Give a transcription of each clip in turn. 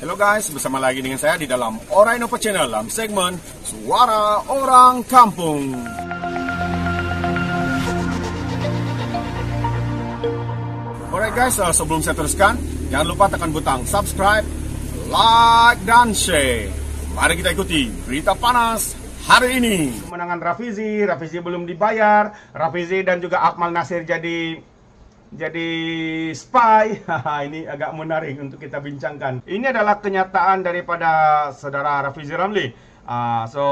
Hello guys, bersama lagi dengan saya di dalam Ora Innova Channel dalam segmen Suara Orang Kampung. Alright guys, eh, sebelum saya teruskan, jangan lupa tekan butang subscribe, like, dan share. Mari kita ikuti berita panas hari ini. Kemenangan Rafizi, Rafizi belum dibayar, Rafizi dan juga Akmal Nasir jadi jadi spy. ini agak menarik untuk kita bincangkan. Ini adalah kenyataan daripada saudara Rafizi Ramli. Uh, so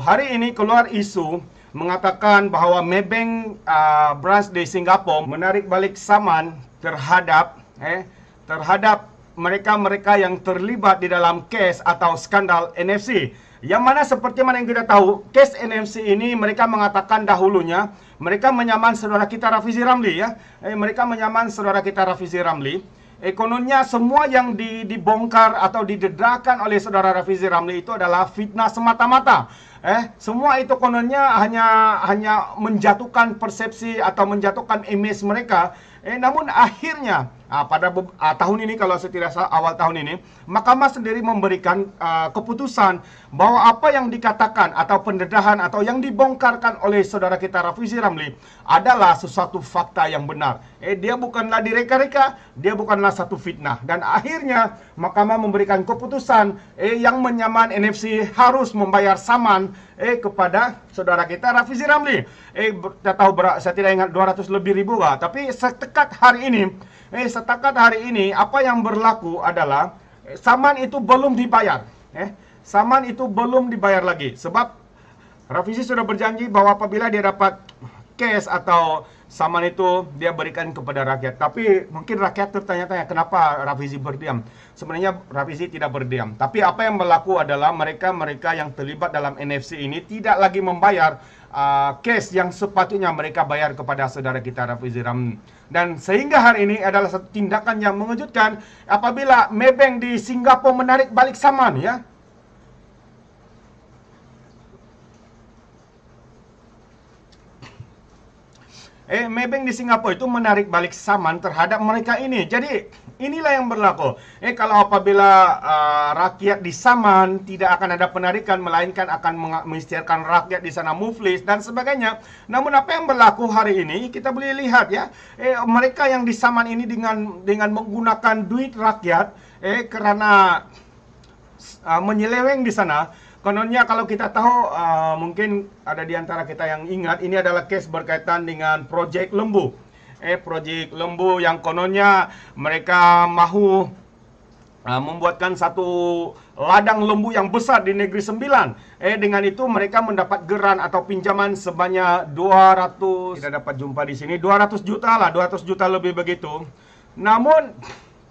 hari ini keluar isu mengatakan bahawa Maybank uh, branch di Singapura menarik balik saman terhadap eh terhadap mereka-mereka yang terlibat di dalam kes atau skandal NFC. Yang mana seperti mana yang kita tahu, case NMC ini mereka mengatakan dahulunya mereka menyaman saudara kita Rafizi Ramli ya. Eh, mereka menyaman saudara kita Rafizi Ramli. Ekonominya semua yang dibongkar atau didedakan oleh saudara Rafizi Ramli itu adalah fitnah semata-mata. Eh, semua itu kononnya hanya hanya menjatuhkan persepsi atau menjatuhkan image mereka. Eh, namun akhirnya Ah, pada uh, tahun ini kalau saya tidak salah awal tahun ini Mahkamah sendiri memberikan uh, keputusan bahwa apa yang dikatakan atau pendedahan atau yang dibongkarkan oleh saudara kita Rafizi Ramli adalah sesuatu fakta yang benar. Eh dia bukanlah direka-reka, dia bukanlah satu fitnah dan akhirnya Mahkamah memberikan keputusan eh yang menyaman NFC harus membayar saman eh kepada saudara kita Rafizi Ramli. Eh tak tahu berapa, saya tidak ingat 200 lebih ribu lah, tapi setekat hari ini, eh setekat hari ini apa yang berlaku adalah eh, saman itu belum dibayar. Eh saman itu belum dibayar lagi sebab Rafizi sudah berjanji bahwa apabila dia dapat cash atau Saman itu dia berikan kepada rakyat. Tapi mungkin rakyat tertanya-tanya kenapa Rafizi berdiam. Sebenarnya Rafizi tidak berdiam. Tapi apa yang berlaku adalah mereka-mereka yang terlibat dalam NFC ini tidak lagi membayar uh, case yang sepatutnya mereka bayar kepada saudara kita Rafizi Ram. Dan sehingga hari ini adalah satu tindakan yang mengejutkan apabila Maybank di Singapura menarik balik Saman ya. eh Maybank di Singapura itu menarik balik saman terhadap mereka ini. Jadi inilah yang berlaku. Eh kalau apabila uh, rakyat di saman tidak akan ada penarikan melainkan akan mengistirahatkan rakyat di sana muflis dan sebagainya. Namun apa yang berlaku hari ini kita boleh lihat ya. Eh mereka yang di saman ini dengan dengan menggunakan duit rakyat eh karena uh, eh, menyeleweng di sana Kononnya kalau kita tahu uh, mungkin ada di antara kita yang ingat ini adalah case berkaitan dengan proyek lembu. Eh proyek lembu yang kononnya mereka mahu uh, membuatkan satu ladang lembu yang besar di negeri sembilan. Eh dengan itu mereka mendapat geran atau pinjaman sebanyak 200 kita dapat jumpa di sini 200 juta lah, 200 juta lebih begitu. Namun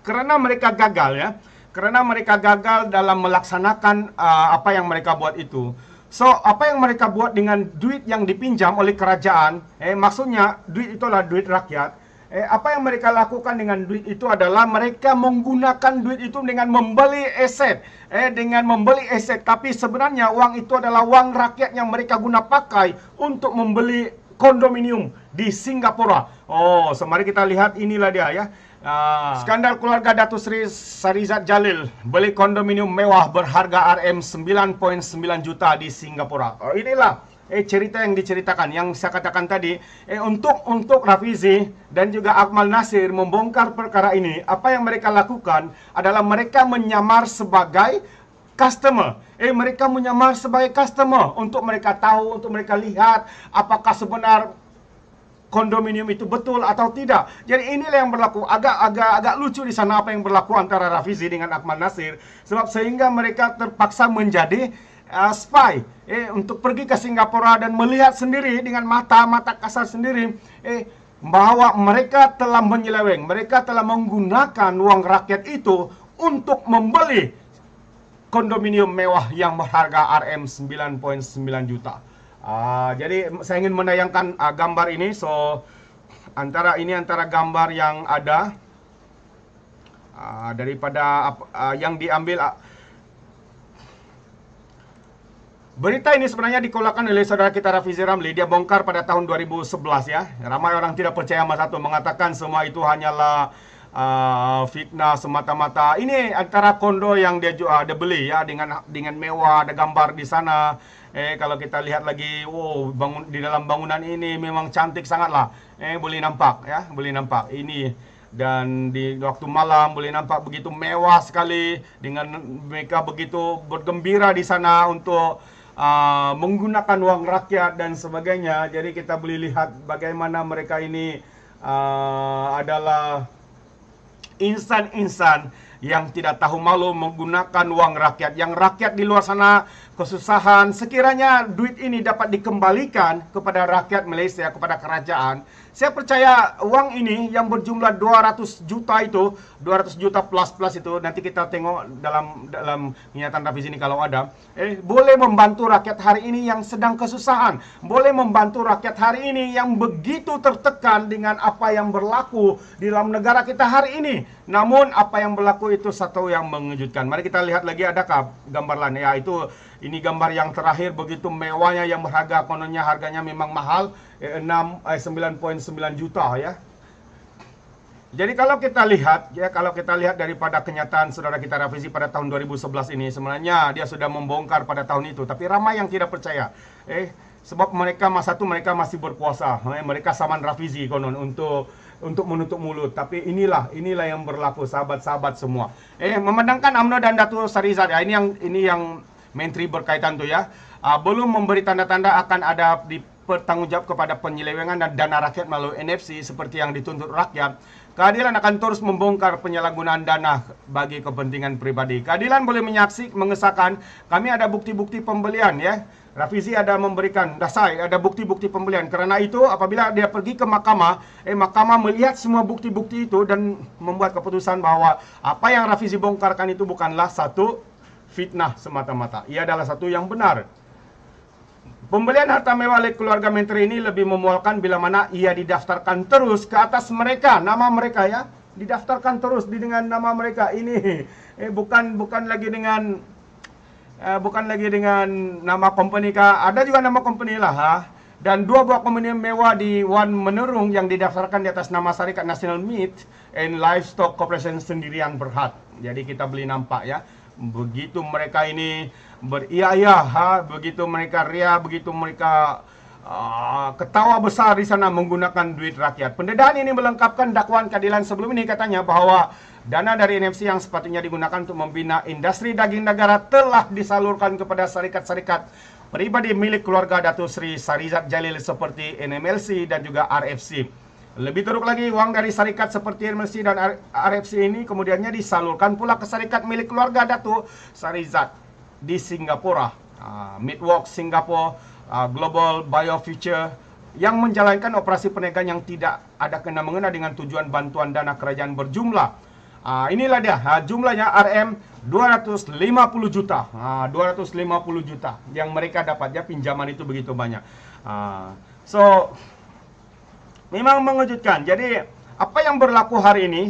karena mereka gagal ya karena mereka gagal dalam melaksanakan uh, apa yang mereka buat itu. So, apa yang mereka buat dengan duit yang dipinjam oleh kerajaan, eh maksudnya duit itulah duit rakyat. Eh apa yang mereka lakukan dengan duit itu adalah mereka menggunakan duit itu dengan membeli aset, eh dengan membeli aset tapi sebenarnya uang itu adalah uang rakyat yang mereka guna pakai untuk membeli kondominium di Singapura. Oh, semari kita lihat inilah dia ya. Uh, Skandal keluarga Datu Sri Sarizat Jalil beli kondominium mewah berharga RM 9.9 juta di Singapura. Oh, inilah eh cerita yang diceritakan yang saya katakan tadi eh untuk untuk Rafizi dan juga Akmal Nasir membongkar perkara ini apa yang mereka lakukan adalah mereka menyamar sebagai customer. Eh mereka menyamar sebagai customer untuk mereka tahu, untuk mereka lihat apakah sebenar kondominium itu betul atau tidak. Jadi inilah yang berlaku. Agak-agak agak lucu di sana apa yang berlaku antara Rafizi dengan Akmal Nasir. Sebab sehingga mereka terpaksa menjadi uh, spy eh untuk pergi ke Singapura dan melihat sendiri dengan mata-mata kasar sendiri eh bahwa mereka telah menyeleweng, mereka telah menggunakan uang rakyat itu untuk membeli kondominium mewah yang berharga RM 9.9 juta. Uh, jadi saya ingin menayangkan uh, gambar ini. So antara ini antara gambar yang ada uh, daripada uh, yang diambil. Uh, Berita ini sebenarnya dikeluarkan oleh saudara kita Rafizi Ramli. Dia bongkar pada tahun 2011 ya. Ramai orang tidak percaya Mas Satu mengatakan semua itu hanyalah uh, fitnah semata-mata. Ini antara kondo yang dia jual, ah, dia beli ya dengan dengan mewah, ada gambar di sana. Eh kalau kita lihat lagi, wow bangun di dalam bangunan ini memang cantik sangatlah. Eh boleh nampak ya, boleh nampak. Ini dan di waktu malam boleh nampak begitu mewah sekali dengan mereka begitu bergembira di sana untuk Uh, menggunakan wang rakyat dan sebagainya. Jadi kita boleh lihat bagaimana mereka ini uh, adalah insan-insan yang tidak tahu malu menggunakan uang rakyat, yang rakyat di luar sana kesusahan, sekiranya duit ini dapat dikembalikan kepada rakyat Malaysia, kepada kerajaan, saya percaya uang ini yang berjumlah 200 juta itu, 200 juta plus-plus itu, nanti kita tengok dalam dalam kenyataan revisi ini kalau ada, eh, boleh membantu rakyat hari ini yang sedang kesusahan, boleh membantu rakyat hari ini yang begitu tertekan dengan apa yang berlaku di dalam negara kita hari ini. Namun apa yang berlaku itu satu yang mengejutkan. Mari kita lihat lagi adakah gambar lain. Ya, itu ini gambar yang terakhir begitu mewahnya yang berharga kononnya harganya memang mahal eh, 6 eh, 9.9 juta ya. Jadi kalau kita lihat ya kalau kita lihat daripada kenyataan saudara kita Rafizi pada tahun 2011 ini sebenarnya dia sudah membongkar pada tahun itu tapi ramai yang tidak percaya. Eh sebab mereka masa itu mereka masih berkuasa. Eh, mereka saman Rafizi konon untuk untuk menutup mulut. Tapi inilah inilah yang berlaku sahabat-sahabat semua. Eh memandangkan AMNO dan Datu Sarizat. ya ini yang ini yang menteri berkaitan tuh ya. Uh, belum memberi tanda-tanda akan ada di jawab kepada penyelewengan dan dana rakyat melalui NFC seperti yang dituntut rakyat. Keadilan akan terus membongkar penyalahgunaan dana bagi kepentingan pribadi. Keadilan boleh menyaksikan mengesahkan, kami ada bukti-bukti pembelian ya Rafizi ada memberikan dasai, ada bukti-bukti pembelian. Karena itu apabila dia pergi ke mahkamah, eh mahkamah melihat semua bukti-bukti itu dan membuat keputusan bahwa apa yang Rafizi bongkarkan itu bukanlah satu fitnah semata-mata. Ia adalah satu yang benar. Pembelian harta mewah oleh keluarga menteri ini lebih memualkan bila mana ia didaftarkan terus ke atas mereka, nama mereka ya, didaftarkan terus dengan nama mereka ini. Eh bukan bukan lagi dengan eh, bukan lagi dengan nama company kah? Ada juga nama company lah ha. Dan dua buah company mewah di one Menerung yang didaftarkan di atas nama syarikat National Meat and Livestock Corporation sendirian berhad. Jadi kita beli nampak ya. Begitu mereka ini beria ha, begitu mereka ria, begitu mereka Ah, ketawa besar di sana menggunakan duit rakyat. Pendedahan ini melengkapkan dakwaan keadilan sebelum ini katanya bahwa dana dari NFC yang sepatutnya digunakan untuk membina industri daging negara telah disalurkan kepada syarikat-syarikat pribadi milik keluarga Datu Sri Sarizat Jalil seperti NMLC dan juga RFC. Lebih teruk lagi, uang dari syarikat seperti NMLC dan RFC ini kemudiannya disalurkan pula ke syarikat milik keluarga Datu Sarizat di Singapura, ah, Midwalk Singapura Global ah, Global Biofuture yang menjalankan operasi penegakan yang tidak ada kena mengena dengan tujuan bantuan dana kerajaan berjumlah. Uh, inilah dia uh, jumlahnya RM 250 juta. Uh, 250 juta yang mereka dapat ya, pinjaman itu begitu banyak. Uh, so memang mengejutkan. Jadi apa yang berlaku hari ini?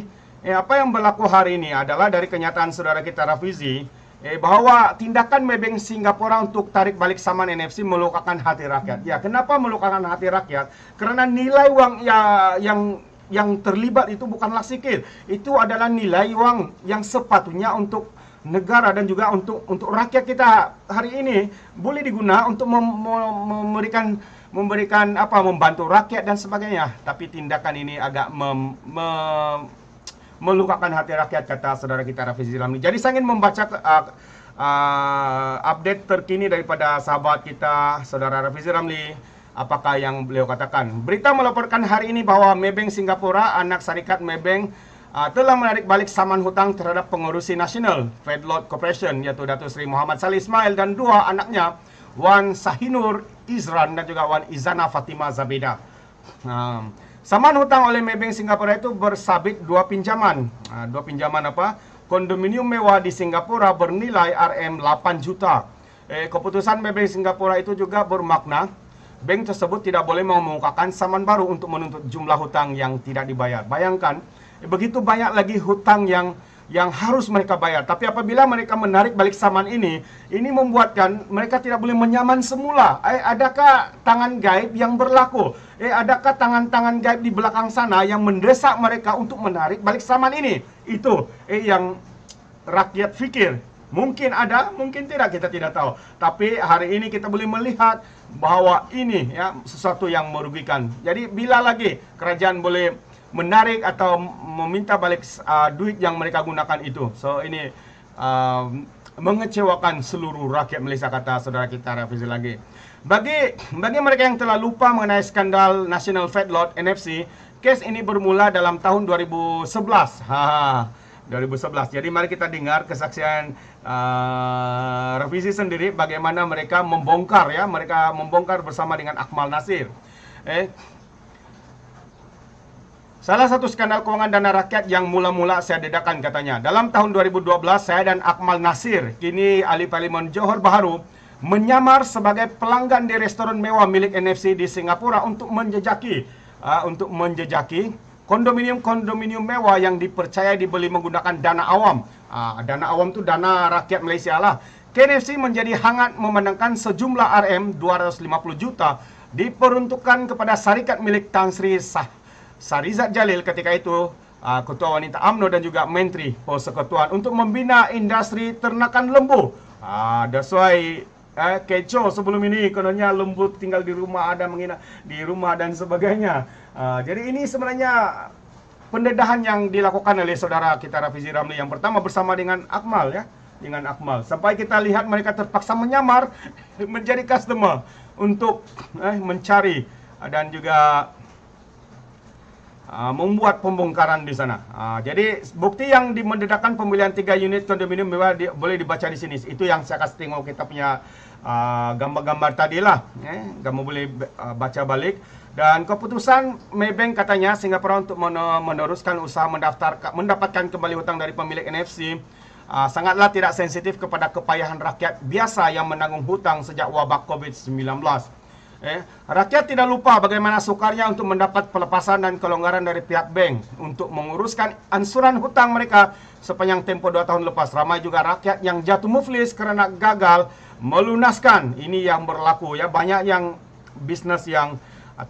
Eh, apa yang berlaku hari ini adalah dari kenyataan saudara kita Rafizi eh, bahwa tindakan Maybank Singapura untuk tarik balik saman NFC melukakan hati rakyat. Ya, kenapa melukakan hati rakyat? Karena nilai uang ya, yang yang terlibat itu bukanlah sikit. Itu adalah nilai uang yang sepatunya untuk negara dan juga untuk untuk rakyat kita hari ini boleh diguna untuk mem, mem, memberikan memberikan apa membantu rakyat dan sebagainya. Tapi tindakan ini agak mem, mem melukakan hati rakyat kata saudara kita Rafiz Ramli. Jadi saya ingin membaca uh, uh, update terkini daripada sahabat kita saudara Rafiz Ramli. Apakah yang beliau katakan? Berita melaporkan hari ini bahwa Maybank Singapura, anak syarikat Maybank uh, telah menarik balik saman hutang terhadap pengurusi nasional Fedlot Corporation yaitu Datuk Seri Muhammad Salih Ismail dan dua anaknya Wan Sahinur Izran dan juga Wan Izana Fatima Zabeda. Uh, Saman hutang oleh Maybank Singapura itu bersabit dua pinjaman. Nah, dua pinjaman apa? Kondominium mewah di Singapura bernilai RM 8 juta. Eh, keputusan Maybank Singapura itu juga bermakna bank tersebut tidak boleh mengemukakan saman baru untuk menuntut jumlah hutang yang tidak dibayar. Bayangkan, eh, begitu banyak lagi hutang yang yang harus mereka bayar. Tapi apabila mereka menarik balik saman ini, ini membuatkan mereka tidak boleh menyaman semula. Eh, adakah tangan gaib yang berlaku? Eh, adakah tangan-tangan gaib di belakang sana yang mendesak mereka untuk menarik balik saman ini? Itu eh, yang rakyat fikir. Mungkin ada, mungkin tidak, kita tidak tahu. Tapi hari ini kita boleh melihat bahwa ini ya sesuatu yang merugikan. Jadi bila lagi kerajaan boleh menarik atau meminta balik uh, duit yang mereka gunakan itu. So ini uh, mengecewakan seluruh rakyat Malaysia kata saudara kita revisi lagi. Bagi bagi mereka yang telah lupa mengenai skandal National Fed Lot NFC, kes ini bermula dalam tahun 2011. Ha, 2011. Jadi mari kita dengar kesaksian uh, sendiri bagaimana mereka membongkar ya, mereka membongkar bersama dengan Akmal Nasir. Eh, Salah satu skandal keuangan dana rakyat yang mula-mula saya dedakan katanya. Dalam tahun 2012, saya dan Akmal Nasir, kini Ali Palimon Johor Baharu, menyamar sebagai pelanggan di restoran mewah milik NFC di Singapura untuk menjejaki uh, untuk menjejaki kondominium-kondominium mewah yang dipercaya dibeli menggunakan dana awam. Uh, dana awam itu dana rakyat Malaysia lah. KNFC menjadi hangat memenangkan sejumlah RM 250 juta diperuntukkan kepada syarikat milik Tan Sri Sah Sarizat Jalil ketika itu uh, Ketua Wanita UMNO dan juga Menteri Persekutuan untuk membina industri ternakan lembu. Uh, that's why eh, kecoh sebelum ini kononnya lembu tinggal di rumah ada menginap di rumah dan sebagainya. Uh, jadi ini sebenarnya pendedahan yang dilakukan oleh saudara kita Rafizi Ramli yang pertama bersama dengan Akmal ya dengan Akmal sampai kita lihat mereka terpaksa menyamar menjadi customer untuk eh, mencari dan juga Ah, membuat pembongkaran di sana. Ah, jadi bukti yang dimendedakan pembelian tiga unit kondominium memang boleh dibaca di sini. Itu yang saya kasih tengok kita punya ah, gambar-gambar tadi lah. Eh. kamu boleh baca balik. Dan keputusan Maybank katanya Singapura untuk meneruskan usaha mendaftar mendapatkan kembali hutang dari pemilik NFC sangatlah tidak sensitif kepada kepayahan rakyat biasa yang menanggung hutang sejak wabak COVID-19. Eh, rakyat tidak lupa bagaimana sukarnya untuk mendapat pelepasan dan kelonggaran dari pihak bank untuk menguruskan ansuran hutang mereka sepanjang tempo dua tahun lepas. Ramai juga rakyat yang jatuh muflis kerana gagal melunaskan. Ini yang berlaku ya. Banyak yang bisnes yang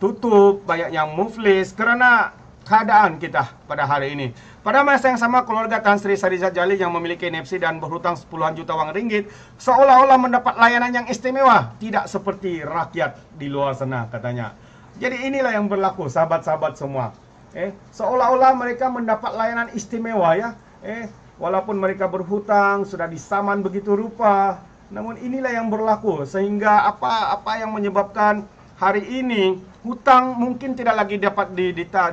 tutup, banyak yang muflis kerana keadaan kita pada hari ini. Pada masa yang sama, keluarga Tan Sri Sarizat Jali yang memiliki NFC dan berhutang puluhan juta wang ringgit seolah-olah mendapat layanan yang istimewa, tidak seperti rakyat di luar sana katanya. Jadi inilah yang berlaku sahabat-sahabat semua. Eh, seolah-olah mereka mendapat layanan istimewa ya. Eh, walaupun mereka berhutang sudah disaman begitu rupa, namun inilah yang berlaku sehingga apa-apa yang menyebabkan hari ini hutang mungkin tidak lagi dapat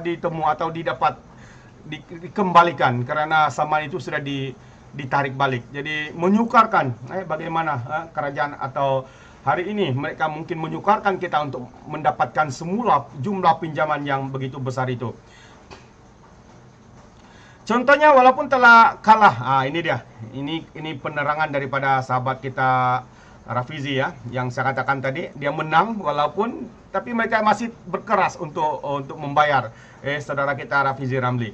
ditemu atau didapat dikembalikan karena sama itu sudah ditarik balik. Jadi menyukarkan eh, bagaimana eh, kerajaan atau hari ini mereka mungkin menyukarkan kita untuk mendapatkan semula jumlah pinjaman yang begitu besar itu. Contohnya walaupun telah kalah, ah ini dia. Ini ini penerangan daripada sahabat kita Rafizi ya yang saya katakan tadi dia menang walaupun tapi mereka masih berkeras untuk untuk membayar eh saudara kita Rafizi Ramli.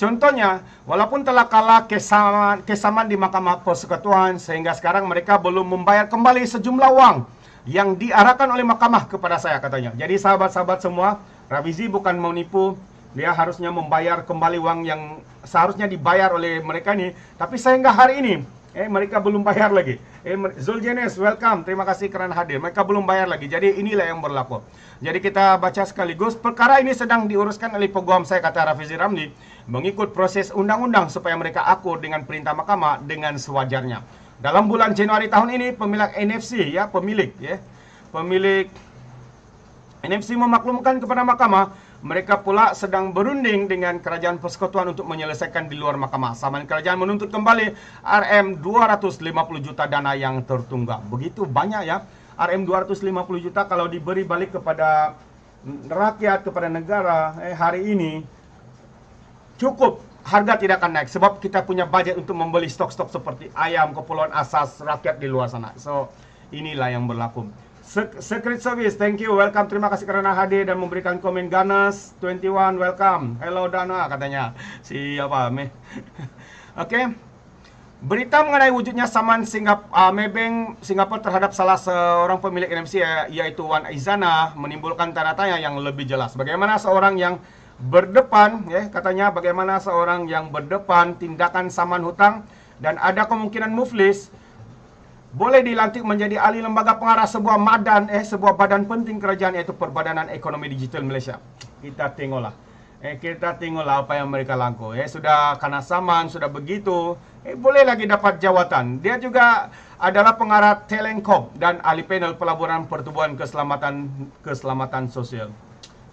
Contohnya, walaupun telah kalah kesamaan, kesaman di Mahkamah Persekutuan sehingga sekarang mereka belum membayar kembali sejumlah uang yang diarahkan oleh mahkamah kepada saya katanya. Jadi sahabat-sahabat semua, Rafizi bukan mau nipu, dia harusnya membayar kembali uang yang seharusnya dibayar oleh mereka ini. Tapi sehingga hari ini Eh mereka belum bayar lagi. Eh Zuljenes welcome. Terima kasih karena hadir. Mereka belum bayar lagi. Jadi inilah yang berlaku. Jadi kita baca sekaligus perkara ini sedang diuruskan oleh peguam saya kata Rafizi Ramli mengikut proses undang-undang supaya mereka akur dengan perintah mahkamah dengan sewajarnya. Dalam bulan Januari tahun ini pemilik NFC ya pemilik ya pemilik NFC memaklumkan kepada mahkamah mereka pula sedang berunding dengan kerajaan persekutuan untuk menyelesaikan di luar mahkamah. Saman kerajaan menuntut kembali RM 250 juta dana yang tertunggak. Begitu banyak ya. RM 250 juta kalau diberi balik kepada rakyat, kepada negara eh, hari ini cukup harga tidak akan naik sebab kita punya budget untuk membeli stok-stok seperti ayam, kepulauan asas rakyat di luar sana. So, inilah yang berlaku. Secret Service, thank you, welcome, terima kasih karena hadir dan memberikan komen Ganas 21, welcome, hello Dana katanya, siapa, me, oke, okay. Berita mengenai wujudnya saman Singap uh, ah, Mebeng Singapura terhadap salah seorang pemilik NMC yaitu ya, Wan Izana menimbulkan tanda tanya yang lebih jelas. Bagaimana seorang yang berdepan, ya katanya bagaimana seorang yang berdepan tindakan saman hutang dan ada kemungkinan muflis boleh dilantik menjadi ahli lembaga pengarah sebuah madan eh sebuah badan penting kerajaan iaitu Perbadanan Ekonomi Digital Malaysia. Kita tengoklah. Eh kita tengoklah apa yang mereka langkau. Eh sudah kena saman, sudah begitu, eh boleh lagi dapat jawatan. Dia juga adalah pengarah Telengkop dan ahli panel pelaburan pertubuhan keselamatan keselamatan sosial.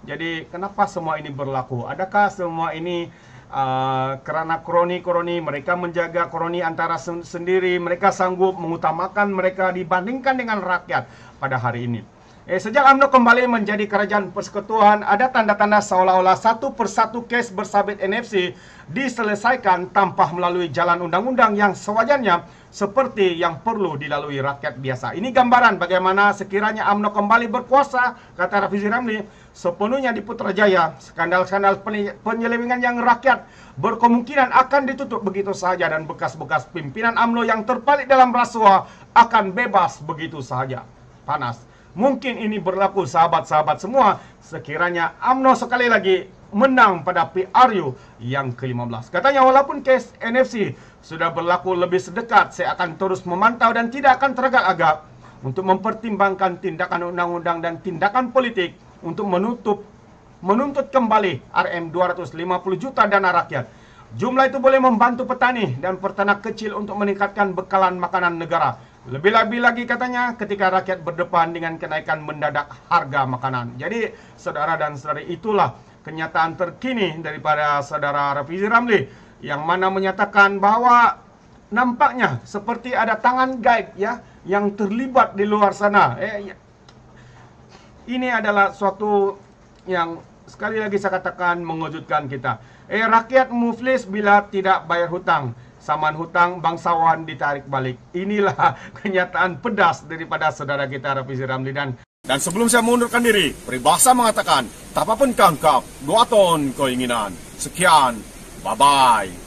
Jadi kenapa semua ini berlaku? Adakah semua ini Uh, kerana kroni-kroni mereka menjaga kroni antara sen sendiri mereka sanggup mengutamakan mereka dibandingkan dengan rakyat pada hari ini eh, sejak UMNO kembali menjadi kerajaan persekutuan ada tanda-tanda seolah-olah satu persatu kes bersabit NFC diselesaikan tanpa melalui jalan undang-undang yang sewajarnya seperti yang perlu dilalui rakyat biasa ini gambaran bagaimana sekiranya UMNO kembali berkuasa kata Rafizi Ramli sepenuhnya di Putrajaya. Skandal-skandal penyelewengan yang rakyat berkemungkinan akan ditutup begitu saja dan bekas-bekas pimpinan Amlo yang terpalit dalam rasuah akan bebas begitu saja. Panas. Mungkin ini berlaku sahabat-sahabat semua sekiranya AMNO sekali lagi menang pada PRU yang ke-15. Katanya walaupun case NFC sudah berlaku lebih sedekat, saya akan terus memantau dan tidak akan teragak-agak untuk mempertimbangkan tindakan undang-undang dan tindakan politik untuk menutup menuntut kembali RM 250 juta dana rakyat. Jumlah itu boleh membantu petani dan peternak kecil untuk meningkatkan bekalan makanan negara. Lebih-lebih lagi katanya ketika rakyat berdepan dengan kenaikan mendadak harga makanan. Jadi saudara dan saudari itulah kenyataan terkini daripada saudara Rafizi Ramli yang mana menyatakan bahwa nampaknya seperti ada tangan gaib ya yang terlibat di luar sana. Eh, ini adalah suatu yang sekali lagi saya katakan mengejutkan kita. Eh rakyat muflis bila tidak bayar hutang saman hutang bangsawan ditarik balik. Inilah kenyataan pedas daripada saudara kita Rafizi Ramli dan dan sebelum saya mengundurkan diri, peribahasa mengatakan, tak apapun pun kangkap, dua ton keinginan. Sekian, bye-bye.